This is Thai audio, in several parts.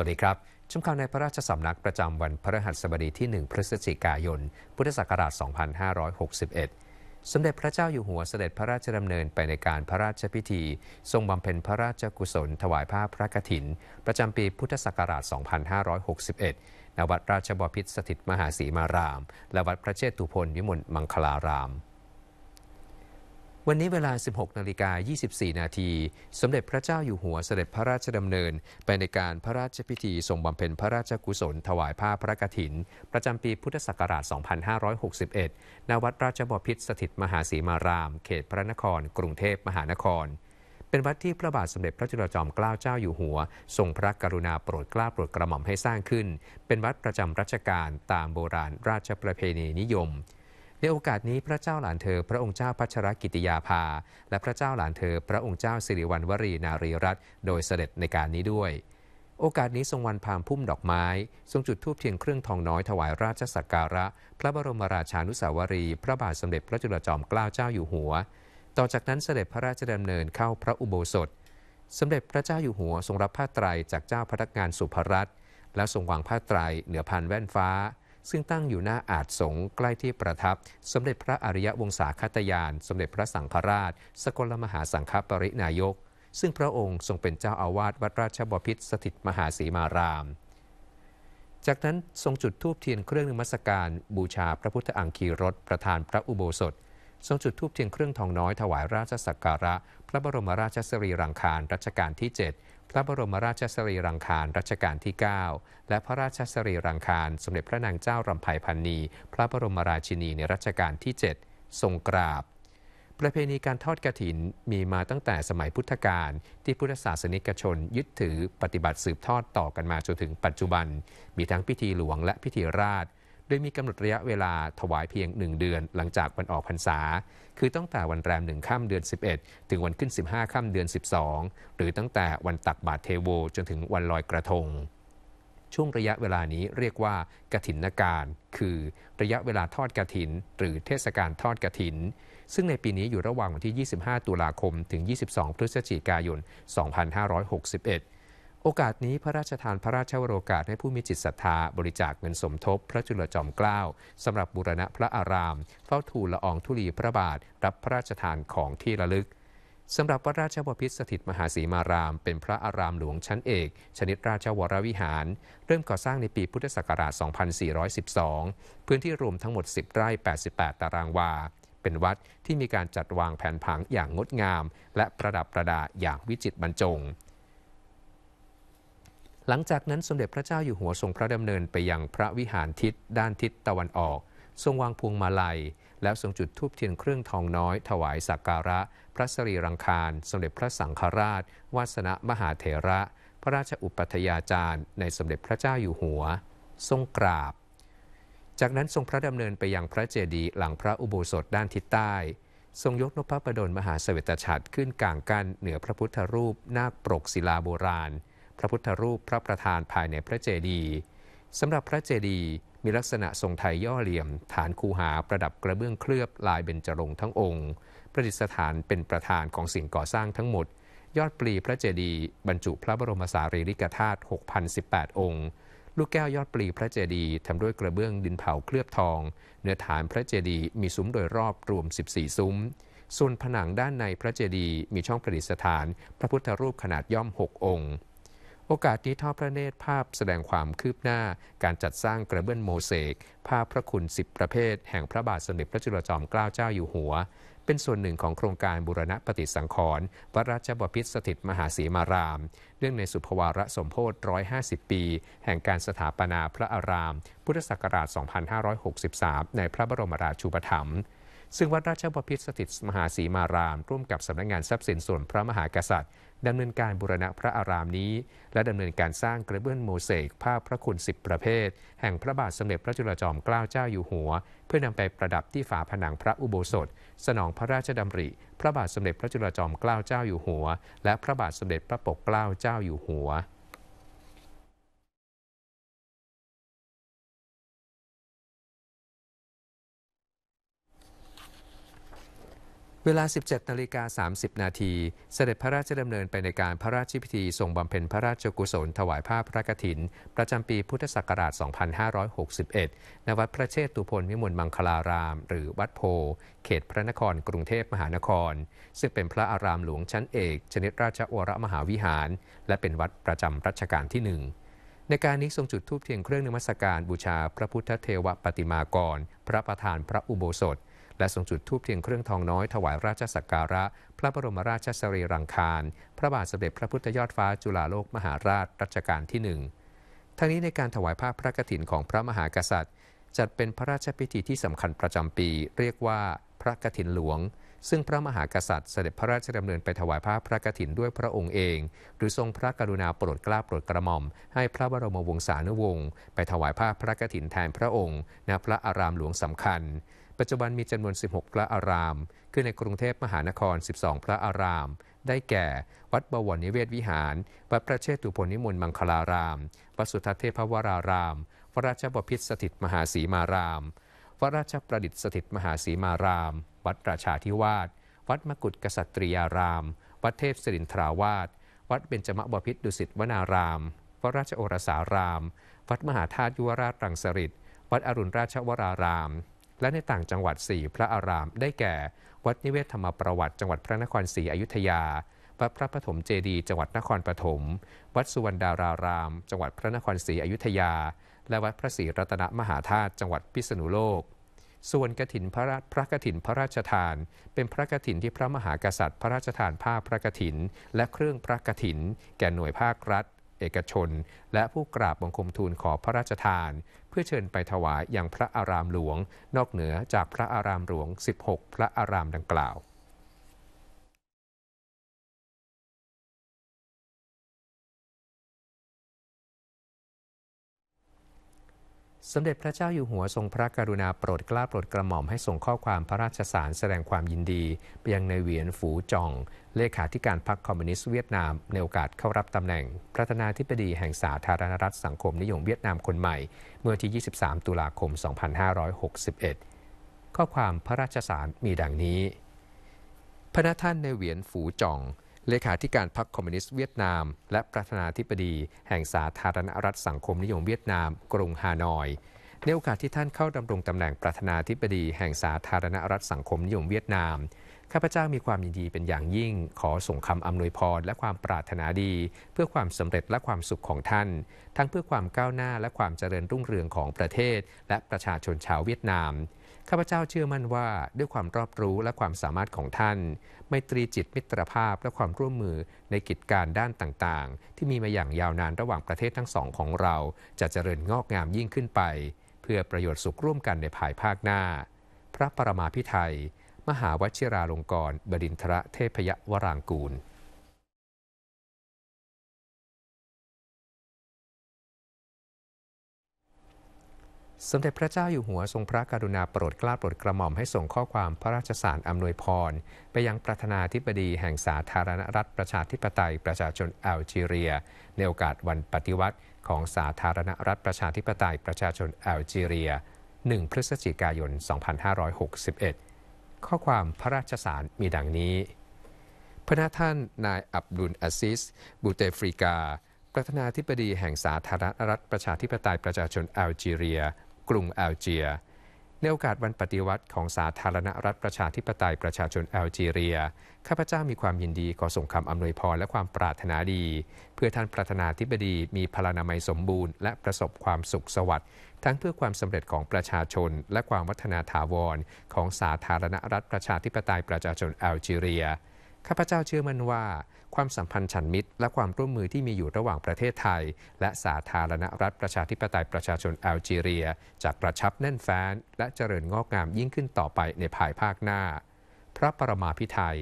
วัสดีครับชมข่าวในพระราชสำนักประจำวันพระหัสบดีที่ 1 พฤศจิกายน พุทธศักราช 2561 สมเด็จพระเจ้าอยู่หัวเสด็จพระราชดำเนินไปในการพระราชพิธี ทรงบำเพ็ญพระราชกุศลถวายผ้าพระกฐิน ประจำปีพุทธศักราช 2561 ณ วัดราชบพิตรสถิตมหาสีมาราม และวัดพระเชตุพนวิมลมังคลารามวันนี้เวลา 16 นาฬิกา 24 นาที สมเด็จพระเจ้าอยู่หัวเสด็จพระราชดำเนิน ไปในการพระราชพิธีทรงบำเพ็ญพระราชกุศล ถวายผ้าพระกฐิน ประจำปีพุทธศักราช 2561 ณ วัดราชบพิตรสถิตมหาศีมาราม เขตพระนคร กรุงเทพมหานคร เป็นวัดที่พระบาทสมเด็จพระจุลจอมเกล้าเจ้าอยู่หัวทรงพระกรุณาโปรดเกล้าโปรดกระหม่อมให้สร้างขึ้น เป็นวัดประจำรัชกาลตามโบราณ ราชประเพณีนิยมในโอกาสนี้พระเจ้าหลานเธอพระองค์เจ้าพัชรกิติยาภา และพระเจ้าหลานเธอ พระองค์เจ้าสิริวัณวรีนารีรัตโดยเสด็จในการนี้ด้วย โอกาสนี้ ทรงวันพามพุ่มดอกไม้ ทรงจุดธูปเทียนเครื่องทองน้อยถวายราชสักการะ พระบรมราชานุสาวรีพระบาทสมเด็จพระจุลจอมเกล้าเจ้าอยู่หัว ต่อจากนั้นเสด็จพระราชดำเนินเข้าพระอุโบสถสมเด็จพระเจ้าอยู่หัวทรงรับผ้าไตรจากเจ้าพนักงานสุภรัตน์และทรงวางผ้าไตรเหนือพันแว่นฟ้าซึ่งตั้งอยู่หน้าอาจสงใกล้ที่ประทับ สมเด็จพระอริยวงศาคตยาน สมเด็จพระสังฆราช สกลมหาสังฆปรินายก ซึ่งพระองค์ทรงเป็นเจ้าอาวาสวัดราชบพิตรสถิตมหาสีมาราม จากนั้นทรงจุดธูปเทียนเครื่องนมัสการ บูชาพระพุทธอังคีรส ประธานพระอุโบสถทรงจุดธูปเทียนเครื่องทองน้อยถวายราชสักการะ พระบรมราชสรีรังคารรัชกาลที่7พระบรมราชสรีรังคารรัชกาลที่ 9 และพระราชสรีรังคารสมเด็จพระนางเจ้ารำไพพันนีพระบรมราชินีในรัชกาลที่ 7 ทรงกราบ ประเพณีการทอดกรถินมีมาตั้งแต่สมัยพุทธกาลที่พุทธศาสนิกชน ยึดถือปฏิบัติสืบทอดต่อกันมาจนถึงปัจจุบัน มีทั้งพิธีหลวง และพิธีราชโดยมีกำหนดระยะเวลาถวายเพียง 1 เดือนหลังจากวันออกพรรษา คือตั้งแต่วันแรมหนึ่งค่ำเดือน 11 ถึงวันขึ้น 15ค่ำเดือน 12 หรือตั้งแต่วันตักบาตรเทโวจนถึงวันลอยกระทง ช่วงระยะเวลานี้เรียกว่ากถินนาการ คือระยะเวลาทอดกระถิน หรือเทศกาลทอดกระถิน ซึ่งในปีนี้อยู่ระหว่างวันที่ 25 ตุลาคมถึง 22พฤศจิกายน 2561โอกาสนี้พระราชทานพระราชวโรกาสให้ผู้มีจิตศรัทธาบริจาคเงินสมทบพระจุลจอมเกล้าสำหรับบูรณะพระอารามเฝ้าทูลละอองธุลีพระบาทรับพระราชทานของที่ระลึกสำหรับวัดราชบพิษสถิตมหาศรีมารามเป็นพระอารามหลวงชั้นเอกชนิดราชวรวิหารเริ่มก่อสร้างในปีพุทธศักราช 2412 พื้นที่รวมทั้งหมด 10 ไร่ 88 ตารางวาเป็นวัดที่มีการจัดวางแผนผังอย่างงดงามและประดับประดาอย่างวิจิตรบรรจงหลังจากนั้นสมเด็จพระเจ้าอยู่หัวทรงพระดำเนินไปยังพระวิหารทิศ ด้านทิศตะวันออก ทรงวางพวงมาลัย แล้วทรงจุดธูปเทียนเครื่องทองน้อย ถวายสักการะ พระสรีรังคารสมเด็จพระสังฆราช วาสนะมหาเถระ พระราชอุปัฏยาจารย์ในสมเด็จพระเจ้าอยู่หัว ทรงกราบ จากนั้นทรงพระดำเนินไปยังพระเจดีย์หลังพระอุโบสถด้านทิศใต้ ทรงยกนพประดลมหาเสวตฉัตรขึ้นกลางกันเหนือพระพุทธรูปนาคปรกศิลาโบราณพระพุทธรูปพระประธานภายในพระเจดีย์สำหรับพระเจดีย์มีลักษณะทรงไทยย่อเหลี่ยม ฐานคูหาประดับกระเบื้องเคลือบลายเบญจรงค์ทั้งองค์ ประดิษฐานเป็นประธานของสิ่งก่อสร้างทั้งหมด ยอดปลีพระเจดีย์บรรจุพระบรมสารีริกธาตุ6,018 องค์ ลูกแก้วยอดปลีพระเจดีย์ทำด้วยกระเบื้องดินเผาเคลือบทอง เนื้อฐานพระเจดีย์มีซุ้มโดยรอบรวม 14ซุ้มส่วนผนังด้านในพระเจดีย์มีช่องประดิษฐาน พระพุทธรูปขนาดย่อม 6 องค์โอกาสนี้ทอดพระเนตรภาพแสดงความคืบหน้าการจัดสร้างกระเบื้องโมเสกภาพพระคุณสิบประเภทแห่งพระบาทสมเด็จพระจุลจอมเกล้าเจ้าอยู่หัว เป็นส่วนหนึ่งของโครงการบูรณะปฏิสังขรณ์วรดราชบพิตรสถิตมหาศีมารามเรื่องในสุภวาระสมโพธิ150 ปี แห่งการสถาปนาพระอารามพุทธศักราช2563ในพระบรมราชูปถัมภ์ซึ่งวัดราชบพิตรสถิตมหาศีมาราม ร่วมกับสำนักงงานทรัพย์สินส่วนพระมหากษัตริย์ดำเนินการบูรณะพระอารามนี้ และดำเนินการสร้างกระเบื้องโมเสกภาพพระคุณสิบประเภท แห่งพระบาทสมเด็จพระจุลจอมเกล้าเจ้าอยู่หัว เพื่อนำไปประดับที่ฝาผนังพระอุโบสถ สนองพระราชดำริ พระบาทสมเด็จพระจุลจอมเกล้าเจ้าอยู่หัว และพระบาทสมเด็จพระปกเกล้าเจ้าอยู่หัวเวลา 17 นาฬิกา 30 นาที เสด็จพระราชดำเนินไปในการพระราชพิธีทรงบำเพ็ญพระราชกุศลถวายผ้าพระกฐิน ประจำปีพุทธศักราช 2561 ณ วัดพระเชตุพนวิมลมังคลาราม หรือวัดโพ เขตพระนคร กรุงเทพมหานคร ซึ่งเป็นพระอารามหลวงชั้นเอก ชนิดราชโอรมหาวิหาร และเป็นวัดประจำรัชกาลที่หนึ่งในการนี้ทรงจุดธูปเทียนเครื่องนมัสการบูชาพระพุทธเทวปฏิมากร พระประธานพระอุโบสถและทรงจุดทูบเทียนเครื่องทองน้อยถวายราชสักการะ พระบรมราชสรีรังคารพระบาทสมเด็จพระพุทธยอดฟ้า จุฬาโลกมหาราชรัชกาล ที่หนึ่งทั้งนี้ในการถวายภาพพระกฐินของพระมหากษัตริย์ จัดเป็นพระราชพิธีที่สำคัญประจำปี เรียกว่าพระกฐินหลวง ซึ่งพระมหากษัตริย์เสด็จพระราชดำเนินไปถวายภาพพระกฐินด้วยพระองค์เอง หรือทรงพระกรุณาโปรดกล้าโปรดกระหม่อมให้พระบรมวงศานุวงศ์ไปถวายภาพพระกฐินแทนพระองค์ณพระอารามหลวงสำคัญปัจจุบันมีจำนวน 16 พระอาราม คือในกรุงเทพมหานคร 12 พระอาราม ได้แก่ วัดบวรนิเวศวิหาร วัดพระเชตุพนนิมนต์มังคลาราม วัดสุทัศเทพวรารามวราชบพิษสถิตมหาสีมารามวราชประดิษฐ์สถิตมหาสีมาราม วัดราชาธิวาส วัดมกุฏกษัตริยาราม วัดเทพศิรินทราวาส วัดเบญจมบพิษดุสิตวนารามวราชโอรสาราม วัดมหาธาตุยุวราชรังสฤษวัดอรุณราชวรารามและในต่างจังหวัด4พระอาราม ได้แก่ วัดนิเวศธรรมประวัติจังหวัดพระนครศรีอยุธยา วัดพระปฐมเจดีจังหวัดนครปฐมวัดสุวรรณดาราราม จังหวัดพระนครศรีอยุธยา และวัดพระศรีรัตนมหาธาตุจังหวัดพิษณุโลก ส่วนกรถินพระพระกถินพระราชทาน เป็นพระกถินที่พระมหากษัตริย์พระราชทานผ้าพระกถิน และเครื่องพระกถิน แก่หน่วยภาครัฐ เอกชน และผู้กราบบังคมทูลขอพระราชทานพื่อเชิญไปถวายอย่างพระอารามหลวง นอกเหนือจากพระอารามหลวง 16 พระอารามดังกล่าวสมเด็จพระเจ้าอยู่หัวทรงพระกรุณาโปรดเกล้าโปรดกระหม่อมให้ส่งข้อความพระราชสารแสดงความยินดี ไปยังในเวียนฝูจอง เลขาธิการพรรคคอมมิวนิสต์เวียดนามในโอกาสเข้ารับตำแหน่งประธานาธิบดีแห่งสาธารณรัฐสังคมนิยมเวียดนามคนใหม่ เมื่อที่ 23 ตุลาคม 2561 ข้อความพระราชสารมีดังนี้ พระท่านในเวียนฝูจองเลขาธิการพรรคคอมมิวนิสต์เวียดนามและประธานาธิบดีแห่งสาธารณรัฐสังคมนิยมเวียดนาม กรุงฮานอยในโอกาสที่ท่านเข้าดำรงตำแหน่งประธานาธิบดีแห่งสาธารณรัฐสังคมนิยมเวียดนาม ข้าพเจ้ามีความยินดีเป็นอย่างยิ่ง ขอส่งคำอำนวยพรและความปรารถนาดีเพื่อความสำเร็จและความสุขของท่าน ทั้งเพื่อความก้าวหน้าและความเจริญรุ่งเรืองของประเทศและประชาชนชาวเวียดนามข้าพเจ้าเชื่อมั่นว่าด้วยความรอบรู้และความสามารถของท่าน ไมตรีจิตมิตรภาพและความร่วมมือในกิจการด้านต่างๆ ที่มีมาอย่างยาวนานระหว่างประเทศทั้งสองของเราจะเจริญงอกงามยิ่งขึ้นไปเพื่อประโยชน์สุขร่วมกันในภายภาคหน้า พระประมาพิไทยมหาวชิราลงกร บดินทระเทพยวรางกูลสมเด็จพระเจ้าอยู่หัวทรงพระกรุณาโปรดเกล้าโปรดกระหม่อมให้ส่งข้อความพระราชสารอำนวยพรไปยังประธานาธิบดีแห่งสาธารณรัฐประชาธิปไตยประชาชนแอลจีเรียในโอกาสวันปฏิวัติของสาธารณรัฐประชาธิปไตยประชาชนแอลจีเรีย 1 พฤศจิกายน 2561 ข้อความพระราชสารมีดังนี้ พระท่านนายอับดุลอาซิสบูเตฟริกาประธานาธิบดีแห่งสาธารณรัฐประชาธิปไตยประชาชนแอลจีเรียกรุงแอลเจีย ในโอกาสวันปฏิวัติของสาธารณรัฐประชาธิปไตยประชาชนแอลจีเรีย ข้าพเจ้ามีความยินดีขอส่งคำอำนวยพรและความปรารถนาดี เพื่อท่านประธานาธิบดีมีพลานามัยสมบูรณ์ และประสบความสุขสวัสดิ์ทั้งเพื่อความสำเร็จของประชาชน และความวัฒนาถาวร ของสาธารณรัฐประชาธิปไตยประชาชนแอลจีเรียข้าพเจ้าเชื่อมั่นว่า ความสัมพันธ์ฉันมิตรและความร่วมมือที่มีอยู่ระหว่างประเทศไทย และสาธารณรัฐประชาธิปไตยประชาชนแอลจีเรียจะกระชับแน่นแฟ้น และเจริญงอกงามยิ่งขึ้นต่อไปในภายภาคหน้า พระประมาพิไทย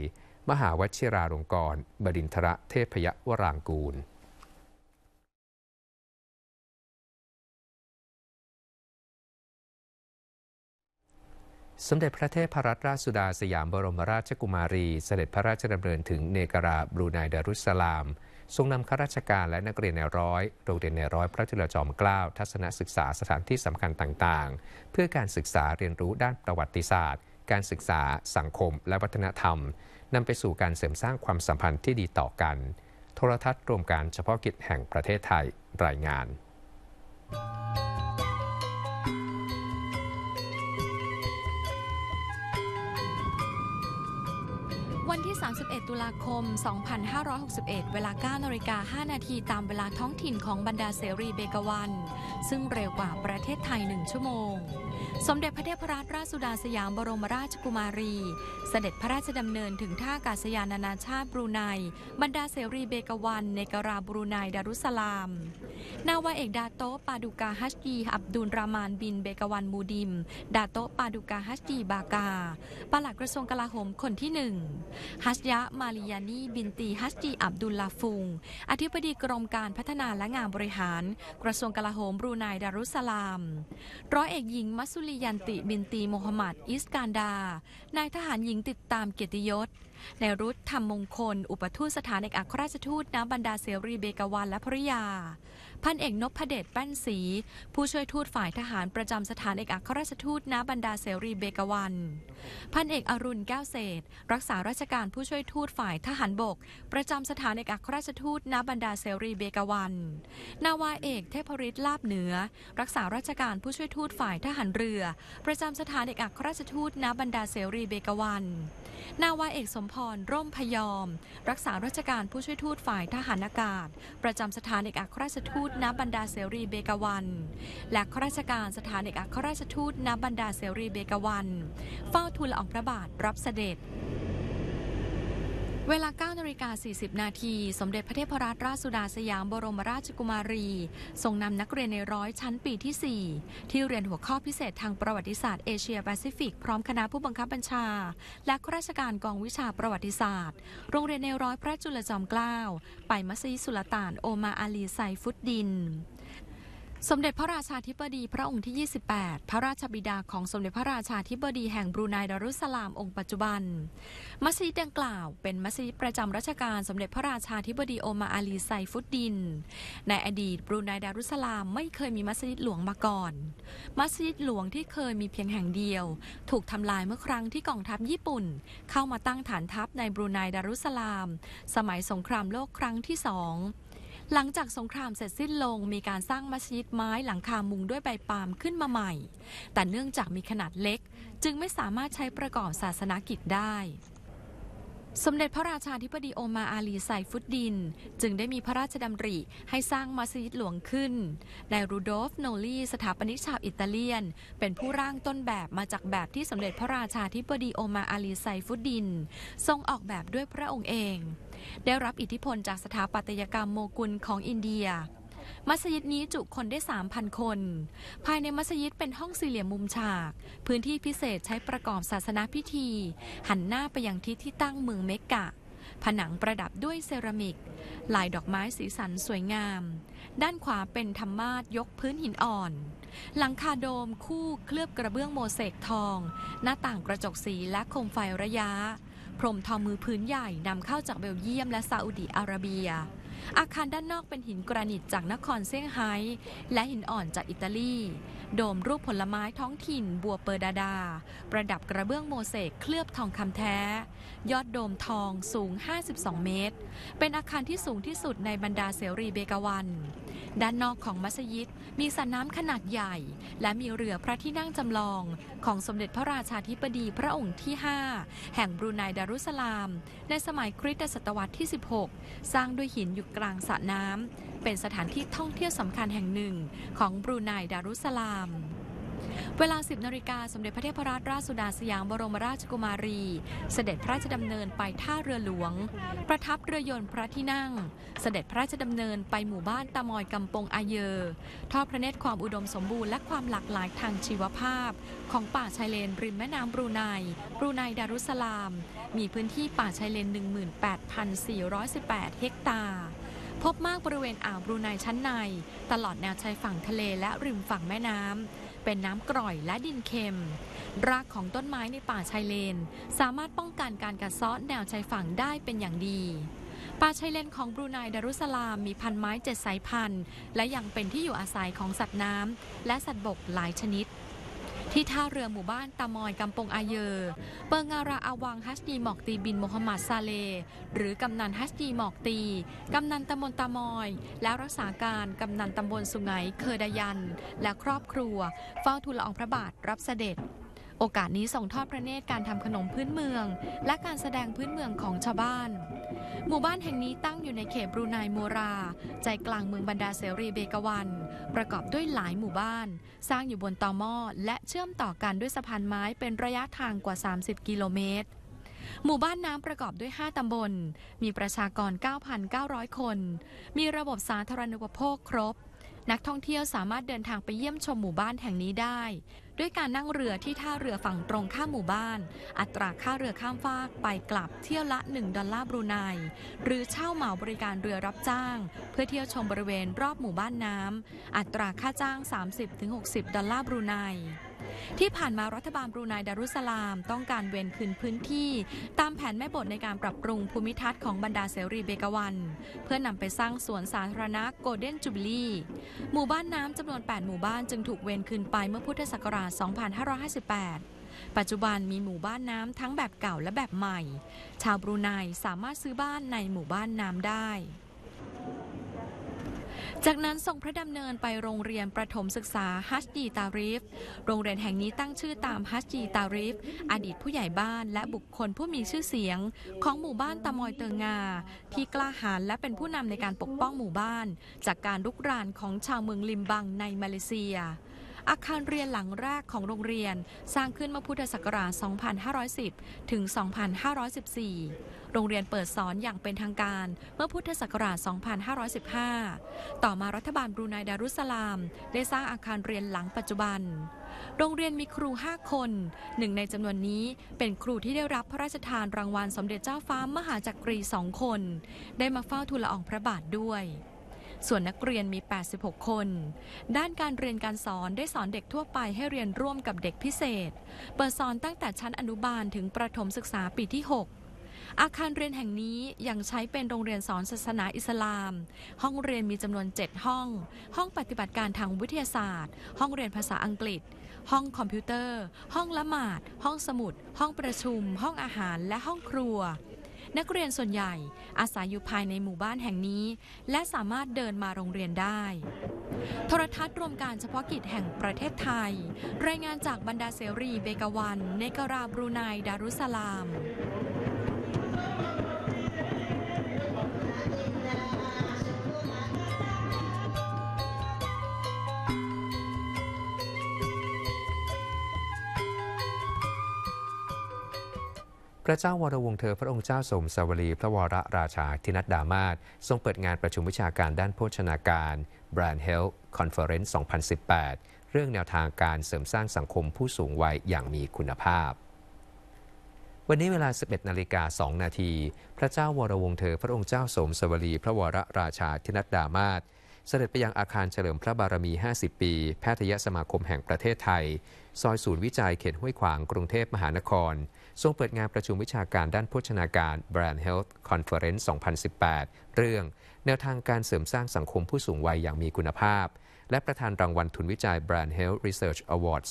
มหาวชิราลงกรณ์บดินทระเทพยวรางกูลสมเด็จพระเทพรัตนราชสุดาสยามบรมราชกุมารี เสด็จพระราชดำเนินถึงเนการา บรูไนดารุสลามทรงนำข้าราชการและนักเรียนในร้อยโรงเรียนในร้อยพระจุลจอมเกล้าทัศนศึกษาสถานที่สำคัญต่างๆ เพื่อการศึกษาเรียนรู้ด้านประวัติศาสตร์ การศึกษา สังคมและวัฒนธรรมนำไปสู่การเสริมสร้างความสัมพันธ์ที่ดีต่อกัน โทรทัศน์รวมการเฉพาะกิจแห่งประเทศไทยรายงานวันที่ 31 ตุลาคม 2561 เวลา9นาฬิกา 5 นาทีตามเวลาท้องถิ่นของบรรดาเสรีเบกวัน ซึ่งเร็วกว่าประเทศไทย 1 ชั่วโมง สมเด็จพระเทพรัตนราชสุดาสยามบรมราชกุมารี เสด็จพระราชดำเนินถึงท่าอากาศยานนานาชาติบรูไน บรรดาเสรีเบกวัน ในการาบรูไนดารุสลามนาวาเอกดาโตปาดูกาฮัชจีอับดุลรามานบินเบกวันมูดิม ดาโตปาดูกาฮัชจีบากาปลัดกระทรวงกลาโหมคนที่หนึ่ง ฮัชยะมาลิยานี บินตีฮัชจีอับดุลลาฟุง อธิบดีกรมการพัฒนาและงานบริหาร กระทรวงกลาโหมบรูไนดารุสลาม ร้อยเอกหญิงมัสุลียันติบินตีโมฮัมหมัดอิสการดา นายทหารหญิงติดตามเกียรติยศในรุธธรรมมงคลอุปทูตสถานเอกอัครราชทูตน้ำบรรดาเสรีเบกวันและภริยาพันเอกนพเดชแป้นสีผู้ช่วยทูตฝ่ายทหารประจำสถานเอกอัครราชทูตณบรรดาเสรีเบกวัน พันเอกอรุณแก้วเศษรักษาราชการผู้ช่วยทูตฝ่ายทหารบก ประจำสถานเอกอัครราชทูตณบรรดาเสรีเบกวัน นาวาเอก เทพริศลาบเหนือ รักษาราชการผู้ช่วยทูตฝ่ายทหารเรือ ประจำสถานเอกอัครราชทูตณบรรดาเสรีเบกวัน นาวาเอกสมพรร่มพยอม รักษาราชการผู้ช่วยทูตฝ่ายทหารอากาศ ประจำสถานเอกอัครราชทูตตณบรรดาเสรีเบกวัน และข้าราชการสถานเอกอัครราชทูตณบรรดาเสรีเบกวัน เฝ้าทูลอองพระบาทรับเสด็จเวลา9นาฬิกา40 นาที สมเด็จพระเทพรัตนราชสุดาสยามบรมราชกุมารีทรงนำนักเรียนในร้อยชั้นปีที่ 4 ที่เรียนหัวข้อพิเศษทางประวัติศาสตร์เอเชียแปซิฟิก พร้อมคณะผู้บังคับบัญชา และข้าราชการกองวิชาประวัติศาสตร์ โรงเรียนในร้อยพระจุลจอมเกล้าไปมัสยิดสุลต่านโอมาอาลีไซฟุดดินสมเด็จพระราชาธิบดีพระองค์ที่ 28 พระราชบิดาของสมเด็จพระราชาธิบดีแห่งบรูไนดารุสลามองค์ปัจจุบัน มัสยิดดังกล่าวเป็นมัสยิดประจำรัชกาลสมเด็จพระราชาธิบดีโอมาอาลีไซฟุดดิน ในอดีตบรูไนดารุสลามไม่เคยมีมัสยิดหลวงมาก่อน มัสยิดหลวงที่เคยมีเพียงแห่งเดียว ถูกทำลายเมื่อครั้งที่กองทัพญี่ปุ่น เข้ามาตั้งฐานทัพในบรูไนดารุสลามสมัยสงครามโลกครั้งที่สองหลังจากสงครามเสร็จสิ้นลงมีการสร้างมัสยิดไม้หลังคามุงด้วยใบปาล์มขึ้นมาใหม่ แต่เนื่องจากมีขนาดเล็กจึงไม่สามารถใช้ประกอบศาสนกิจได้สมเด็จพระราชาธิบดีโอมาอาลีไซฟุดดินจึงได้มีพระราชดำริให้สร้างมัสยิดหลวงขึ้นนายรูโดฟโนลีสถาปนิกชาวอิตาเลียนเป็นผู้ร่างต้นแบบมาจากแบบที่สมเด็จพระราชาธิบดีโอมาอาลีไซฟุดดิน ทรงออกแบบด้วยพระองค์เอง ได้รับอิทธิพลจากสถาปัตยกรรมโมกุลของอินเดียมัสยิดนี้จุคนได้ 3,000 คน ภายในมัสยิดเป็นห้องสี่เหลี่ยมมุมฉาก พื้นที่พิเศษใช้ประกอบศาสนาพิธี หันหน้าไปยังทิศที่ตั้งเมืองเมกกะ ผนังประดับด้วยเซรามิก ลายดอกไม้สีสันสวยงาม ด้านขวาเป็นธรรมาสยกพื้นหินอ่อน หลังคาโดมคู่เคลือบกระเบื้องโมเสกทอง หน้าต่างกระจกสีและโคมไฟระยะ พรมทอมือพื้นใหญ่นำเข้าจากเบลเยียมและซาอุดีอาระเบียอาคารด้านนอกเป็นหินกรานิตจากนครเซี่ยงไฮ้และหินอ่อนจากอิตาลีโดมรูปผลไม้ท้องถิ่นบัวเปอร์ดาดา ประดับกระเบื้องโมเสกเคลือบทองคำแท้ ยอดโดมทองสูง 52 เมตร เป็นอาคารที่สูงที่สุดในบรรดาเสรีเบกาวัน ด้านนอกของมัสยิดมีสระน้ำขนาดใหญ่ และมีเรือพระที่นั่งจำลองของสมเด็จพระราชาธิบดีพระองค์ที่ 5 แห่งบรูไนดารุสลาม ในสมัยคริสตศตวรรษที่ 16 สร้างด้วยหินอยู่กลางสระน้ำเป็นสถานที่ท่องเที่ยวสำคัญแห่งหนึ่งของบรูไนดารุสลามามเวลา 10นาฬิกาสมเด็จพระเทพรัตนราชสุดาสยามบรมราชกุมารี เสด็จพระราชดำเนินไปท่าเรือหลวง ประทับเรือยนต์ พระที่นั่ง เสด็จพระราชดำเนินไปหมู่บ้านตามอยกำปงอาเยอทอดพระเนตรความอุดมสมบูรณ์และความหลากหลายทางชีวภาพ ของป่าชายเลนริมแม่น้ำบรูไนบรูไนดารุสลาม มีพื้นที่ป่าชายเลน18,418เฮกตาร์พบมากบริเวณอ่าว บรูไนชั้นใน ตลอดแนวชายฝั่งทะเลและริมฝั่งแม่น้ำเป็นน้ำกร่อยและดินเค็มรากของต้นไม้ในป่าชายเลนสามารถป้องกันการกัดเซาะแนวชายฝั่งได้เป็นอย่างดี ป่าชายเลนของบรูไนดารุสลามมีพันไม้เจ็ดสายพันธุ์ และยังเป็นที่อยู่อาศัยของสัตว์น้ำและสัตว์บกหลายชนิดที่ท่าเรือหมู่บ้านตามอยกำปงอาเยอ เปิงาราอาวังฮัสดีหมอกตีบินมมฮัมหมัดซาเล หรือกำนันฮัสดีหมอกตี กำนันตำบลตามอย แล้วรักษาการกำนันตำบลสุไหงเคอดายัน และครอบครัว เฝ้าทูลละอองพระบาทรับเสด็จโอกาสนี้ส่งทอดพระเนตรการทำขนมพื้นเมือง และการแสดงพื้นเมืองของชาวบ้าน หมู่บ้านแห่งนี้ตั้งอยู่ในเขตบรูไนโมรา ใจกลางเมืองบรรดาเสรีเบกวัน ประกอบด้วยหลายหมู่บ้าน สร้างอยู่บนตอม้อและเชื่อมต่อกันด้วยสะพานไม้เป็นระยะทางกว่า 30 กิโลเมตร หมู่บ้านน้ำประกอบด้วย 5ตำบล มีประชากร 9,900 คน มีระบบสาธารณูปโภคครบนักท่องเที่ยวสามารถเดินทางไปเยี่ยมชมหมู่บ้านแห่งนี้ได้ ด้วยการนั่งเรือที่ท่าเรือฝั่งตรงข้ามหมู่บ้าน อัตราค่าเรือข้ามฟากไปกลับเที่ยวละ1ดอลลาร์บรูไนหรือเช่าเหมาบริการเรือรับจ้าง เพื่อเที่ยวชมบริเวณรอบหมู่บ้านน้ำอัตราค่าจ้าง 30-60ดอลลาร์บรูไนที่ผ่านมารัฐบาลบรูไนดารุสลามต้องการเวนคืนพื้นที่ ตามแผนแม่บทในการปรับปรุงภูมิทัศน์ของบรรดาเสรีเบกวัน เพื่อนำไปสร้างสวนสาธารณะโกลเด้นจูบิลี หมู่บ้านน้ำจำนวน 8 หมู่บ้านจึงถูกเวนคืนไปเมื่อพุทธศักราช 2558 ปัจจุบันมีหมู่บ้านน้ำทั้งแบบเก่าและแบบใหม่ ชาวบรูไนสามารถซื้อบ้านในหมู่บ้านน้ำได้จากนั้นส่งพระดำเนินไปโรงเรียนประถมศึกษาฮัชจีตาริฟโรงเรียนแห่งนี้ตั้งชื่อตามฮัชจีตาริฟอดีตผู้ใหญ่บ้านและบุคคลผู้มีชื่อเสียง ของหมู่บ้านตะมอยเติงงา ที่กล้าหาญและเป็นผู้นำในการปกป้องหมู่บ้าน จากการลุกรานของชาวเมืองลิมบังในมาเลเซียอาคารเรียนหลังแรกของโรงเรียนสร้างขึ้นเมื่อพุทธศักราช 2510 ถึง 2514 โรงเรียนเปิดสอนอย่างเป็นทางการเมื่อพุทธศักราช 2515 ต่อมารัฐบาลบรูไนดารุสลาม ได้สร้างอาคารเรียนหลังปัจจุบัน โรงเรียนมีครู5คนหนึ่งในจำนวนนี้เป็นครูที่ได้รับพระราชทานรางวัลสมเด็จเจ้าฟ้ามหาจักรีสองคน ได้มาเฝ้าทูลละอองพระบาทด้วยส่วนนักเรียนมี 86 คน ด้านการเรียนการสอนได้สอนเด็กทั่วไปให้เรียนร่วมกับเด็กพิเศษ เปิดสอนตั้งแต่ชั้นอนุบาลถึงประถมศึกษาปีที่ 6 อาคารเรียนแห่งนี้ยังใช้เป็นโรงเรียนสอนศาสนาอิสลาม ห้องเรียนมีจำนวน 7 ห้อง ห้องปฏิบัติการทางวิทยาศาสตร์ ห้องเรียนภาษาอังกฤษ ห้องคอมพิวเตอร์ ห้องละหมาด ห้องสมุด ห้องประชุม ห้องอาหารและห้องครัวนักเรียนส่วนใหญ่ อาศัยอยู่ภายในหมู่บ้านแห่งนี้ และสามารถเดินมาโรงเรียนได้ โทรทัศน์รวมการเฉพาะกิจแห่งประเทศไทย รายงานจากบรรดาเสรีเบกวันเนกราบรูไนดารุสลามพระเจ้าวรวงเธอพระองค์เจ้าสมสวรี พระวรราชาธินัดดามาศทรงเปิดงานประชุมวิชาการด้านโภชนาการ Brand Health Conference 2018 เรื่องแนวทางการเสริมสร้างสังคมผู้สูงวัยอย่างมีคุณภาพ วันนี้เวลา 11 นาฬิกา 2 นาที พระเจ้าวรวงเธอพระองค์เจ้าสมสวรีพระวรราชาธินัดดามาศเสด็จไปยังอาคารเฉลิมพระบารมี 50 ปี แพทยสมาคมแห่งประเทศไทย ซอยศูนย์วิจัยเขตห้วยขวางกรุงเทพมหานครทรงเปิดงานประชุมวิชาการด้านโภชนาการ Brand Health Conference 2018 เรื่องแนวทางการเสริมสร้างสังคมผู้สูงวัยอย่างมีคุณภาพ และประธานรางวัลทุนวิจัย Brand Health Research Award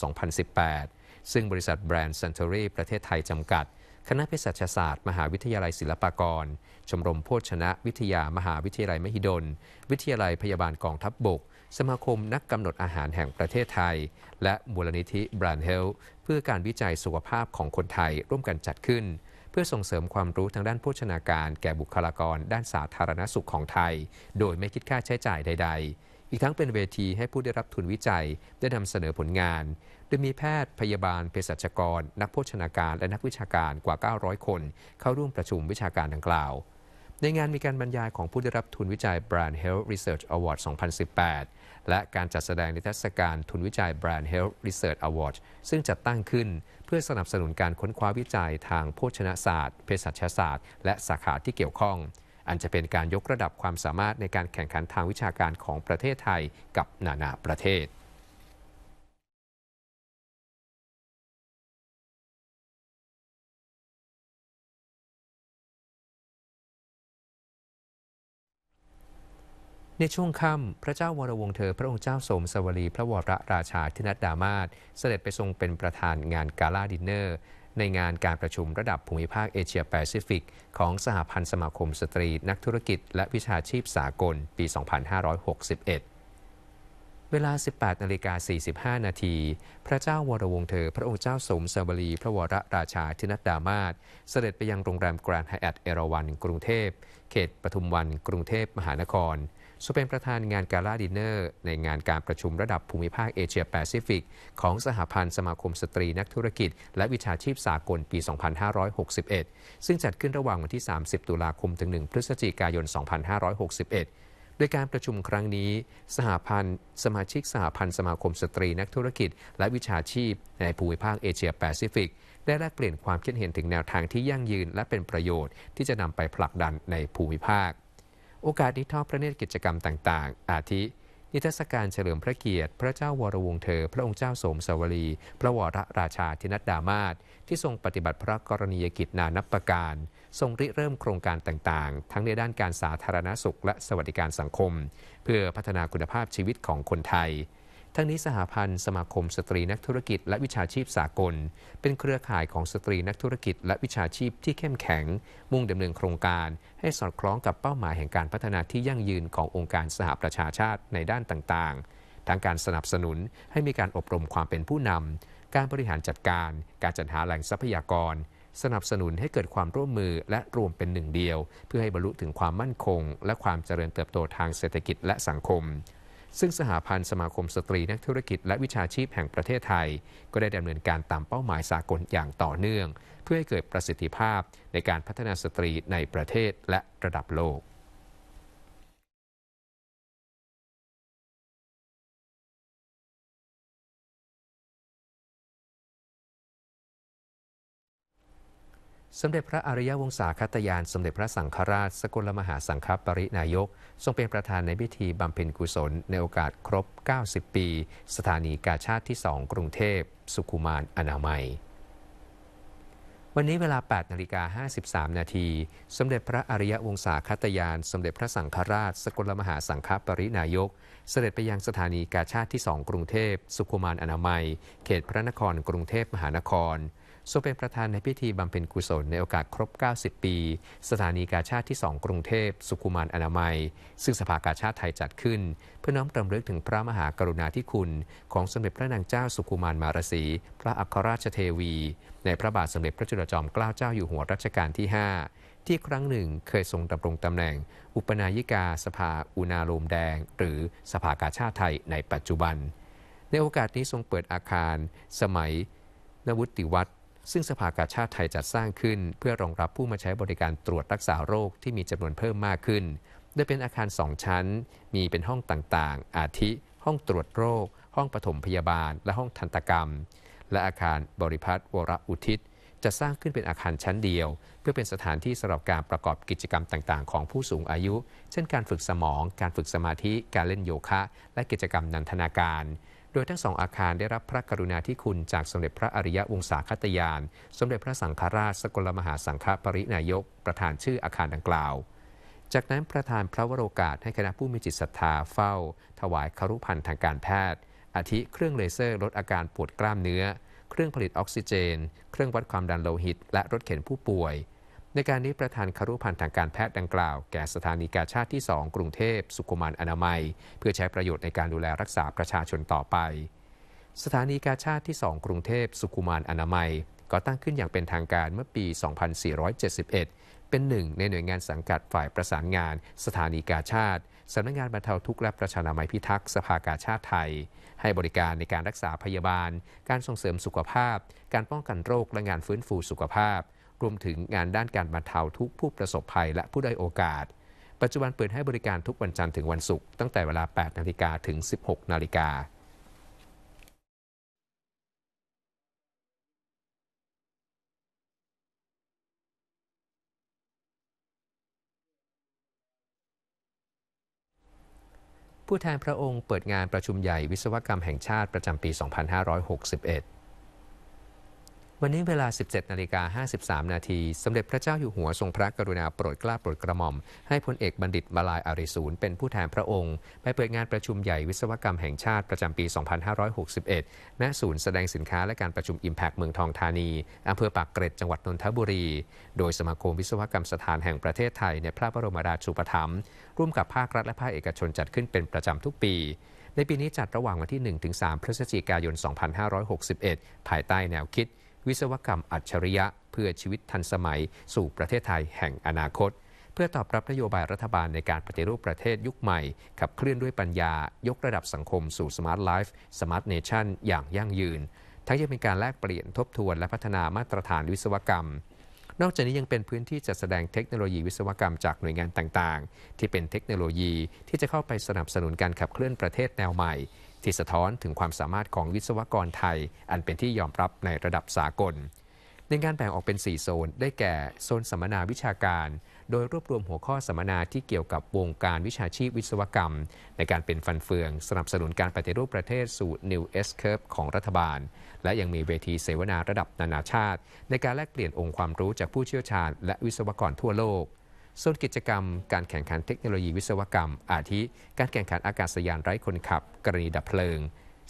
2018 ซึ่งบริษัท Brand Century ประเทศไทยจำกัด คณะเภสัชศาสตร์ มหาวิทยาลัยศิลปากร ชมรมโภชนะวิทยามหาวิทยาลัยมหิดล วิทยาลัยพยาบาลกองทัพบบกสมาคมนักกำหนดอาหารแห่งประเทศไทย และมูลนิธิบรันเฮลเพื่อการวิจัยสุขภาพของคนไทยร่วมกันจัดขึ้น เพื่อส่งเสริมความรู้ทางด้านโภชนาการ แก่บุคลากร ด้านสาธารณสุขของไทย โดยไม่คิดค่าใช้จ่ายใด ๆ อีกทั้งเป็นเวทีให้ผู้ได้รับทุนวิจัยได้นำเสนอผลงาน โดยมีแพทย์พยาบาลเภสัชกรนักโภชนาการและนักวิชาการกว่า900คนเข้าร่วมประชุมวิชาการดังกล่าว ในงานมีการบรรยายของผู้ได้รับทุนวิจัย Brand Health Research Award 2018และการจัดแสดงในเทศกาลทุนวิจัย Brand Health Research Award ซึ่งจัดตั้งขึ้นเพื่อสนับสนุนการค้นคว้าวิจัยทางโภชนาศาสตร์ เภสัชศาสตร์และสาขาที่เกี่ยวข้อง อันจะเป็นการยกระดับความสามารถในการแข่งขันทางวิชาการของประเทศไทยกับนานาประเทศในช่วงค่ำ พระเจ้าวรวงเธอ พระองค์เจ้าสมสวรีพระวรราชาธินัดดามาศเสด็จไปทรงเป็นประธานงานกาลาดินเนอร์ในงานการประชุมระดับภูมิภาคเอเชียแปซิฟิก ของสหพันธ์สมาคมสตรีนักธุรกิจและวิชาชีพสากลปี 2561 เวลา 18 นาฬิกา 45 นาที พระเจ้าวรวงเธอ พระองค์เจ้าสมสวรี พระวรราชาธินัดดามาศเสด็จไปยังโรงแรมแกรนด์ไฮแอทเอราวันกรุงเทพ เขตปทุมวัน กรุงเทพมหานครึ่งเป็นประธานงานการ่าดินเนอร์ในงานการประชุมระดับภูมิภาคเอเชียแปซิฟิก ของสหพันธ์สมาคมสตรีนักธุรกิจ และวิชาชีพสากลปี 2561 ซึ่งจัดขึ้นระหว่างวันที่ 30 ตุลาคมถึง 1 พฤศจิกายน 2561 โดยการประชุมครั้งนี้ สหพันธ์สมาชิกสหพันธ์สมาคมสตรีนักธุรกิจ และวิชาชีพในภูมิภาคเอเชียแปซิฟิก ได้แลกเปลี่ยนความคิดเห็นถึงแนวทางที่ยั่งยืน และเป็นประโยชน์ ที่จะนำไปผลักดันในภูมิภาคโอกาสนี้ทอดพระเนตรกิจกรรมต่างๆ อาทิ นิทรรศการเฉลิมพระเกียรติพระเจ้าวรวงเธอ พระองค์เจ้าสมสวรีพระวรราชาธินัดดามาศที่ทรงปฏิบัติพระกรณียกิจนานับประการ ทรงริเริ่มโครงการต่างๆ ทั้งในด้านการสาธารณสุขและสวัสดิการสังคม เพื่อพัฒนาคุณภาพชีวิตของคนไทยทั้งนี้สหพันธ์สมาคมสตรีนักธุรกิจและวิชาชีพสากล เป็นเครือข่ายของสตรีนักธุรกิจและวิชาชีพที่เข้มแข็ง มุ่งดำเนินโครงการ ให้สอดคล้องกับเป้าหมายแห่งการพัฒนาที่ยั่งยืนขององค์การสหประชาชาติในด้านต่างๆทั้งการสนับสนุนให้มีการอบรมความเป็นผู้นำการบริหารจัดการการจัดหาแหล่งทรัพยากร สนับสนุนให้เกิดความร่วมมือและรวมเป็นหนึ่งเดียว เพื่อให้บรรลุถึงความมั่นคง และความเจริญเติบโตทางเศรษฐกิจและสังคมซึ่งสหพันธ์สมาคมสตรีนักธุรกิจและวิชาชีพแห่งประเทศไทย ก็ได้ดำเนินการตามเป้าหมายสากลอย่างต่อเนื่อง เพื่อให้เกิดประสิทธิภาพในการพัฒนาสตรีในประเทศและระดับโลกสมเด็จพระอริยวงศาคตยาน สมเด็จพระสังฆราช สกลมหาสังฆปรินายก ทรงเป็นประธานในพิธีบำเพ็ญกุศลในโอกาสครบ90 ปี สถานีกาชาติที่ 2 กรุงเทพสุขุมานอนามัย วันนี้เวลา8นาฬิกา53 นาที สมเด็จพระอริยวงศาคตยาน สมเด็จพระสังฆราช สกลมหาสังฆปรินายก เสด็จไปยังสถานีกาชาติที่ 2 กรุงเทพสุขุมานอนามัย เขตพระนคร กรุงเทพมหานครทรงเป็นประธานในพิธีบำเพ็ญกุศลในโอกาสครบ 90 ปี สถานีกาชาติที่ 2 กรุงเทพ สุขุมานอนามัย ซึ่งสภากาชาติไทยจัดขึ้น เพื่อน้อมรำลึกถึงพระมหากรุณาธิคุณของสมเด็จพระนางเจ้าสุขุมานมารสีพระอัครราชเทวี ในพระบาทสมเด็จพระจุลจอมเกล้าเจ้าอยู่หัวรัชกาลที่ 5 ที่ครั้งหนึ่ง เคยทรงดำรงตำแหน่ง อุปนายิกาสภาอุณาโลมแดง หรือสภากาชาติไทยในปัจจุบัน ในโอกาสนี้ทรงเปิดอาคาร สมัย นวุติวัตรซึ่งสภากาชาติไทยจัดสร้างขึ้นเพื่อรองรับผู้มาใช้บริการตรวจรักษาโรคที่มีจำนวนเพิ่มมากขึ้นโดยเป็นอาคารสองชั้น มีเป็นห้องต่างๆ อาทิ ห้องตรวจโรค ห้องปฐมพยาบาล และห้องทันตกรรม และอาคารบริพัตรวรอุทิศ จะสร้างขึ้นเป็นอาคารชั้นเดียว เพื่อเป็นสถานที่สำหรับการประกอบกิจกรรมต่างๆของผู้สูงอายุ เช่นการฝึกสมองการฝึกสมาธิการเล่นโยคะ และกิจกรรมนันทนาการโดยทั้งสองอาคารได้รับพระกรุณาธิคุณจากสมเด็จพระอริยวงศาคตยาน สมเด็จพระสังฆราช สกลมหาสังฆปรินายกประธานชื่ออาคารดังกล่าว จากนั้นประธานพระวโรกาสให้คณะผู้มีจิตศรัทธาเฝ้า ถวายคารุพันธ์ทางการแพทย์ อาทิ เครื่องเลเซอร์ลดอาการปวดกล้ามเนื้อ เครื่องผลิตออกซิเจน เครื่องวัดความดันโลหิต และรถเข็นผู้ป่วยในการนี้ประธานคารุพันธ์ทางการแพทย์ดังกล่าว แก่สถานีกาชาติที่ 2 กรุงเทพสุขุมินอนามัย เพื่อใช้ประโยชน์ในการดูแลรักษาประชาชนต่อไป สถานีกาชาติที่ 2 กรุงเทพสุขุมินอนามัยก่อตั้งขึ้นอย่างเป็นทางการเมื่อปี 2471 เป็นหนึ่งในหน่วยงานสังกัดฝ่ายประสานงาน สถานีกาชาติสำนักงงานบรรเทาทุกข์และประชานามัยพิทักษ์ สภากาชาติไทย ให้บริการในการรักษาพยาบาล การส่งเสริมสุขภาพ การป้องกันโรคและงานฟื้นฟูสุขภาพรวมถึงงานด้านการบรรเทาทุกผู้ประสบภัยและผู้ได้โอกาส ปัจจุบันเปิดให้บริการทุกวันจันทร์ถึงวันศุกร์ตั้งแต่เวลา 8นาฬิกาถึง 16นาฬิกา ผู้แทนพระองค์เปิดงานประชุมใหญ่วิศวกรรมแห่งชาติประจำปี 2561วันนี้เวลา 17นาฬิกา53 นาทีสมเด็จพระเจ้าอยู่หัวทรงพระกรุณาโปรดเกล้าโปรดกระหม่อม ให้พลเอกบัณฑิตมาลายอาริสูนเป็นผู้แทนพระองค์ ไปเปิดงานประชุมใหญ่วิศวกรรมแห่งชาติประจำปี 2561ณศูนย์แสดงสินค้าและการประชุม Impact เมืองทองธานี อำเภอปากเกร็ด จังหวัดนนทบุรี โดยสมาคมวิศวกรรมสถานแห่งประเทศไทยในพระบรมราชูปถัมภ์ร่วมกับภาครัฐและภาคเอกชนจัดขึ้นเป็นประจำทุกปี ในปีนี้จัดระหว่างวันที่1-3พฤศจิกายน 2561 ภายใต้แนวคิดวิศวกรรมอัจฉริยะ เพื่อชีวิตทันสมัย สู่ประเทศไทยแห่งอนาคต เพื่อตอบรับนโยบายรัฐบาลในการปฏิรูปประเทศยุคใหม่ ขับเคลื่อนด้วยปัญญา ยกระดับสังคมสู่สมาร์ทไลฟ์สมาร์ทเนชั่นอย่างยั่งยืน ทั้งยังเป็นการแลกเปลี่ยนทบทวนและพัฒนามาตรฐานวิศวกรรม นอกจากนี้ยังเป็นพื้นที่จัดแสดงเทคโนโลยีวิศวกรรมจากหน่วยงานต่าง ๆ ที่เป็นเทคโนโลยีที่จะเข้าไปสนับสนุนการขับเคลื่อนประเทศแนวใหม่ที่สะท้อนถึงความสามารถของวิศวกรไทย อันเป็นที่ยอมรับในระดับสากล ในการแบ่งออกเป็น 4 โซน ได้แก่โซนสัมมนาวิชาการ โดยรวบรวมหัวข้อสัมมนาที่เกี่ยวกับวงการวิชาชีพวิศวกรรม ในการเป็นฟันเฟือง สนับสนุนการปฏิรูปประเทศสู่ New S Curve ของรัฐบาล และยังมีเวทีเสวนาระดับนานาชาติ ในการแลกเปลี่ยนองค์ความรู้จากผู้เชี่ยวชาญ และวิศวกรทั่วโลกส่วนกิจกรรมการแข่งขันเทคโนโลยีวิศวกรรม อาทิ การแข่งขันอากาศยานไร้คนขับ กรณีดับเพลิง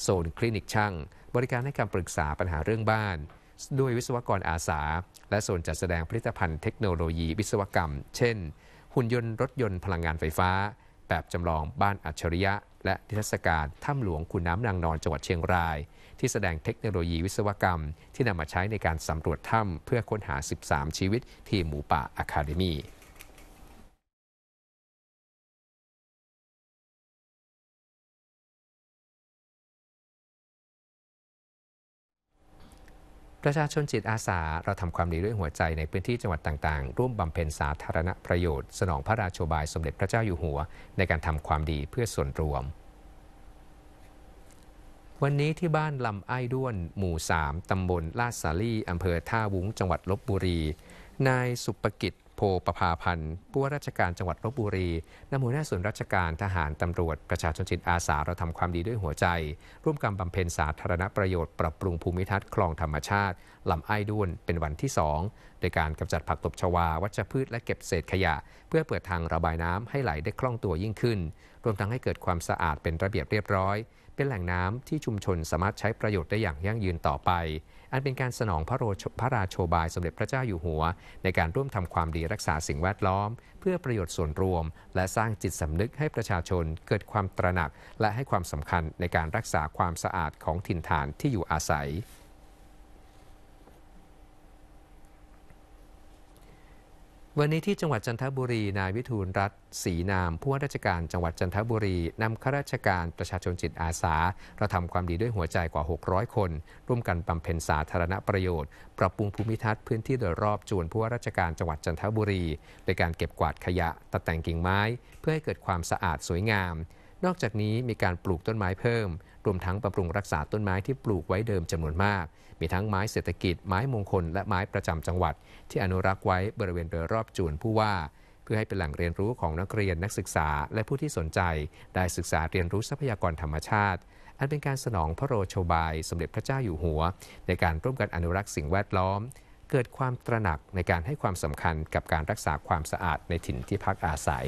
โซนคลินิกช่าง บริการให้คำปรึกษาปัญหาเรื่องบ้านด้วยวิศวกรอาสา และโซนจัดแสดงผลิตภัณฑ์เทคโนโลยีวิศวกรรม เช่น หุ่นยนต์รถยนต์พลังงานไฟฟ้า แบบจำลองบ้านอัจฉริยะและนิทรรศการถ้ำหลวงขุนน้ำนางนอนจังหวัดเชียงราย ที่แสดงเทคโนโลยีวิศวกรรมที่นำมาใช้ในการสำรวจถ้ำเพื่อค้นหา 13 ชีวิตทีมหมูป่าอะคาเดมี่ประชาชนจิตอาสาเราทำความดีด้วยหัวใจในพื้นที่จังหวัดต่างๆ ร่วมบำเพ็ญสาธารณประโยชน์สนองพระราชบายสมเด็จพระเจ้าอยู่หัวในการทำความดีเพื่อส่วนรวม วันนี้ที่บ้านลำไอ้ด้วน หมู่3ตำบลลาดสาลีอำเภอท่าวุ้งจังหวัดลบบุรี นายสุปกิจโพประพาพันธ์ผู้ว่าราชการจังหวัดลบบุรี นำหัวหน้าส่วนราชการทหารตำรวจประชาชนจิตอาสาเราทำความดีด้วยหัวใจ ร่วมกันบำเพ็ญสาธารณประโยชน์ปรับปรุงภูมิทัศน์คลองธรรมชาติลำไอ้ด้วน เป็นวันที่2โดยการกำจัดผักตบชวา วัชพืชและเก็บเศษขยะ เพื่อเปิดทางระบายน้ำให้ไหลได้คล่องตัวยิ่งขึ้น รวมทั้งให้เกิดความสะอาดเป็นระเบียบเรียบร้อย เป็นแหล่งน้ำที่ชุมชนสามารถใช้ประโยชน์ได้อย่างยั่งยืนต่อไปันเป็นการสนองพระโรพระราโชบายสมเด็จพระเจ้าอยู่หัว ในการร่วมทำความดีรักษาสิ่งแวดล้อม เพื่อประโยชน์ส่วนรวม และสร้างจิตสำนึกให้ประชาชนเกิดความตระหนัก และให้ความสำคัญในการรักษาความสะอาดของถิ่นฐานที่อยู่อาศัยวันนี้ที่จังหวัดจันทบุรี นายวิทูลรัตศรีนามผู้ว่าราชการจังหวัดจันทบุรีนำข้าราชการประชาชนจิตอาสาเราทำความดีด้วยหัวใจกว่า600คน ร่วมกันบำเพ็ญสาธารณประโยชน์ ปรับปรุงภูมิทัศน์พื้นที่โดยรอบจวนผู้ว่าราชการจังหวัดจันทบุรีในการเก็บกวาดขยะตัดแต่งกิ่งไม้ เพื่อให้เกิดความสะอาดสวยงาม นอกจากนี้มีการปลูกต้นไม้เพิ่มรวมทั้งบำรุงรักษาต้นไม้ที่ปลูกไว้เดิมจำนวนมากมีทั้งไม้เศรษฐกิจไม้มงคลและไม้ประจำจังหวัด ที่อนุรักษ์ไว้บริเวณโดยรอบจูนผู้ว่า เพื่อให้เป็นแหล่งเรียนรู้ของนักเรียนนักศึกษาและผู้ที่สนใจได้ศึกษาเรียนรู้ทรัพยากรธรรมชาติ อันเป็นการสนองพระโรโชบาย สมเด็จพระเจ้าอยู่หัว ในการร่วมกันอนุรักษ์สิ่งแวดล้อม เกิดความตระหนักในการให้ความสำคัญกับการรักษาความสะอาดในถิ่นที่พักอาศัย